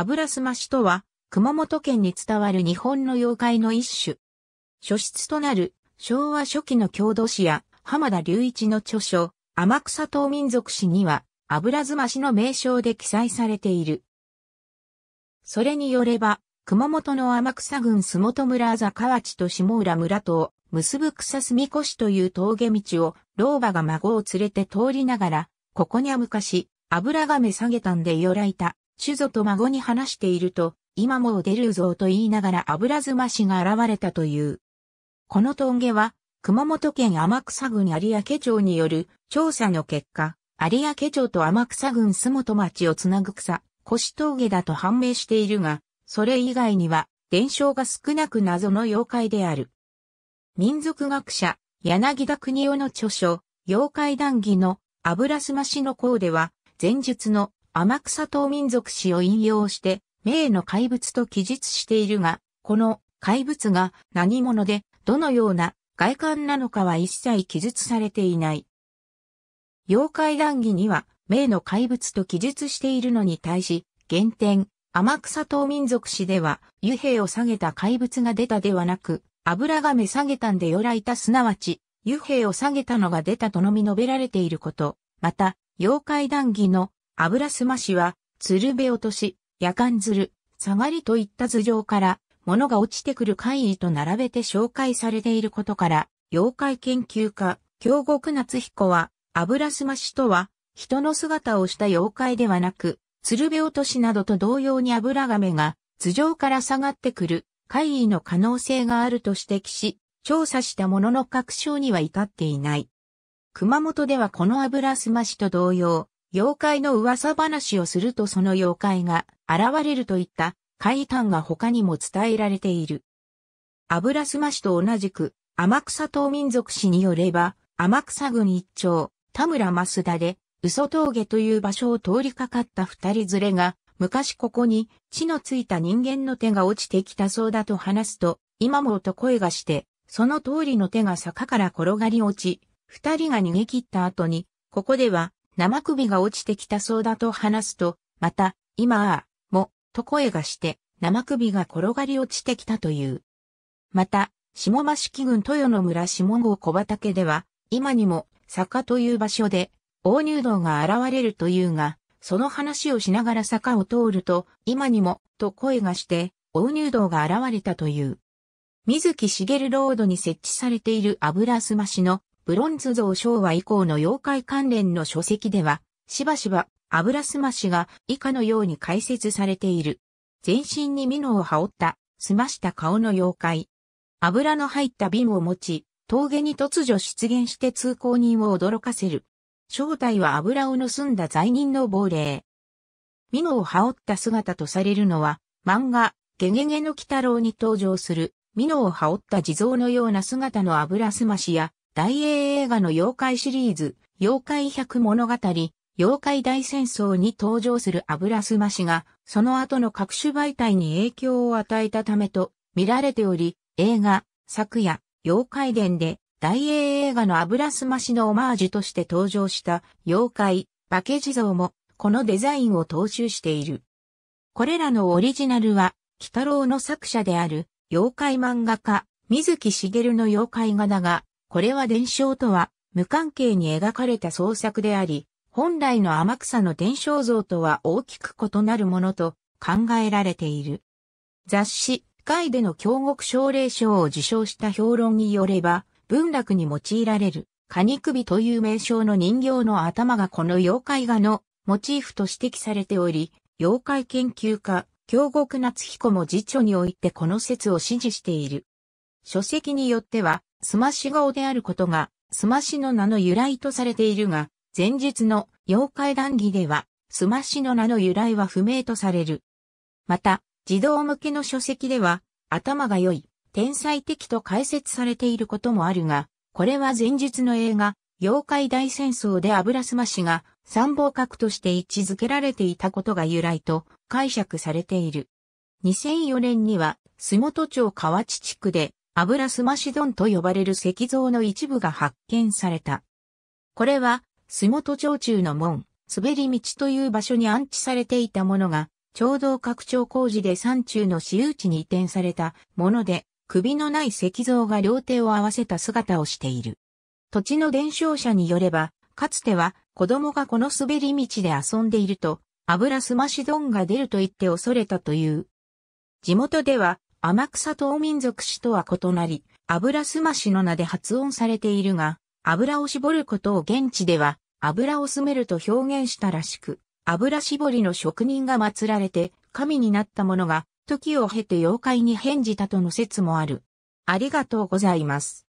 油すましとは、熊本県に伝わる日本の妖怪の一種。初出となる昭和初期の郷土史や浜田隆一の著書、天草島民族史には、油すましの名称で記載されている。それによれば、熊本の天草郡洲本村あざ河内と下浦村とを結ぶ草住越という峠道を老婆が孫を連れて通りながら、ここには昔、油が目下げたんでよらいた、主祖と孫に話していると、今もう出るぞと言いながら油ずましが現れたという。この峠は、熊本県天草郡有明町による調査の結果、有明町と天草郡洲本町をつなぐ草、腰峠だと判明しているが、それ以外には伝承が少なく謎の妖怪である。民族学者、柳田国夫の著書、妖怪談義の油すましの項では、前述の天草島民族史を引用して、名の怪物と記述しているが、この怪物が何者で、どのような外観なのかは一切記述されていない。妖怪談義には、名の怪物と記述しているのに対し、原点、天草島民族史では、湯兵を下げた怪物が出たではなく、油が目下げたんでよらいたすなわち、湯兵を下げたのが出たとのみ述べられていること、また、妖怪談義の油すましは、鶴瓶落とし、夜間鶴、下がりといった頭上から、物が落ちてくる怪異と並べて紹介されていることから、妖怪研究家、京極夏彦は、油すましとは、人の姿をした妖怪ではなく、鶴瓶落としなどと同様に油亀が、頭上から下がってくる、怪異の可能性があると指摘し、調査したものの確証には至っていない。熊本ではこの油すましと同様、妖怪の噂話をするとその妖怪が現れるといった怪談が他にも伝えられている。油すましと同じく、天草島民族史によれば、天草郡一丁、田村増田で、嘘峠という場所を通りかかった二人連れが、昔ここに血のついた人間の手が落ちてきたそうだと話すと、今もと声がして、その通りの手が坂から転がり落ち、二人が逃げ切った後に、ここでは生首が落ちてきたそうだと話すと、また、今ああ、も、と声がして、生首が転がり落ちてきたという。また、下間式郡豊の村下郷小畑では、今にも坂という場所で、大入道が現れるというが、その話をしながら坂を通ると、今にも、と声がして、大入道が現れたという。水木しげるロードに設置されている油すましのブロンズ像昭和以降の妖怪関連の書籍では、しばしば油すましが以下のように解説されている。全身にミノを羽織った、澄ました顔の妖怪。油の入った瓶を持ち、峠に突如出現して通行人を驚かせる。正体は油を盗んだ罪人の亡霊。ミノを羽織った姿とされるのは、漫画、ゲゲゲの鬼太郎に登場する、ミノを羽織った地蔵のような姿の油すましや、大英映画の妖怪シリーズ、妖怪百物語、妖怪大戦争に登場する油すましが、その後の各種媒体に影響を与えたためと見られており、映画、昨夜、妖怪伝で、大英映画の油すましのオマージュとして登場した妖怪、化け地蔵も、このデザインを踏襲している。これらのオリジナルは、鬼太郎の作者である、妖怪漫画家、水木しげるの妖怪画だが、これは伝承とは無関係に描かれた創作であり、本来の天草の伝承像とは大きく異なるものと考えられている。雑誌、海での京極奨励賞を受賞した評論によれば、文楽に用いられる、カニ首という名称の人形の頭がこの妖怪画のモチーフと指摘されており、妖怪研究家、京極夏彦も辞書においてこの説を支持している。書籍によっては、スマシ顔であることが、スマシの名の由来とされているが、前日の妖怪談義では、スマシの名の由来は不明とされる。また、児童向けの書籍では、頭が良い、天才的と解説されていることもあるが、これは前述の映画、妖怪大戦争で油スマシが参謀格として位置づけられていたことが由来と解釈されている。2004年には、洲本町河内地区で油すまし丼と呼ばれる石像の一部が発見された。これは、洲本町中の門、滑り道という場所に安置されていたものが、町道拡張工事で山中の私有地に移転されたもので、首のない石像が両手を合わせた姿をしている。土地の伝承者によれば、かつては子供がこの滑り道で遊んでいると、油すまし丼が出ると言って恐れたという。地元では天草島民族史とは異なり、油すましの名で発音されているが、油を絞ることを現地では、油をすめると表現したらしく、油絞りの職人が祀られて、神になったものが、時を経て妖怪に返じたとの説もある。ありがとうございます。